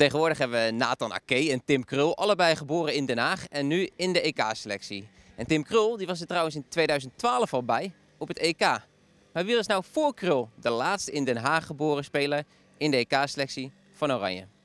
Tegenwoordig hebben we Nathan Aké en Tim Krul, allebei geboren in Den Haag en nu in de EK-selectie. En Tim Krul die was er trouwens in 2012 al bij op het EK. Maar wie is nou voor Krul, de laatste in Den Haag geboren speler in de EK-selectie van Oranje?